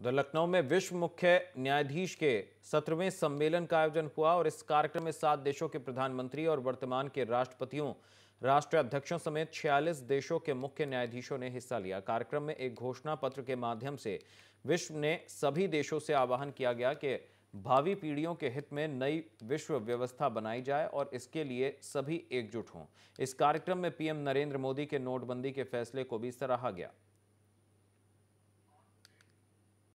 उधर लखनऊ में विश्व मुख्य न्यायाधीश के सत्रहवें सम्मेलन का आयोजन हुआ और इस कार्यक्रम में सात देशों के प्रधानमंत्री और वर्तमान के राष्ट्रपतियों राष्ट्र अध्यक्षों समेत छियालीस देशों के मुख्य न्यायाधीशों ने हिस्सा लिया कार्यक्रम में एक घोषणा पत्र के माध्यम से विश्व ने सभी देशों से आह्वान किया गया कि भावी पीढ़ियों के हित में नई विश्व व्यवस्था बनाई जाए और इसके लिए सभी एकजुट हों इस कार्यक्रम में पीएम नरेंद्र मोदी के नोटबंदी के फैसले को भी सराहा गया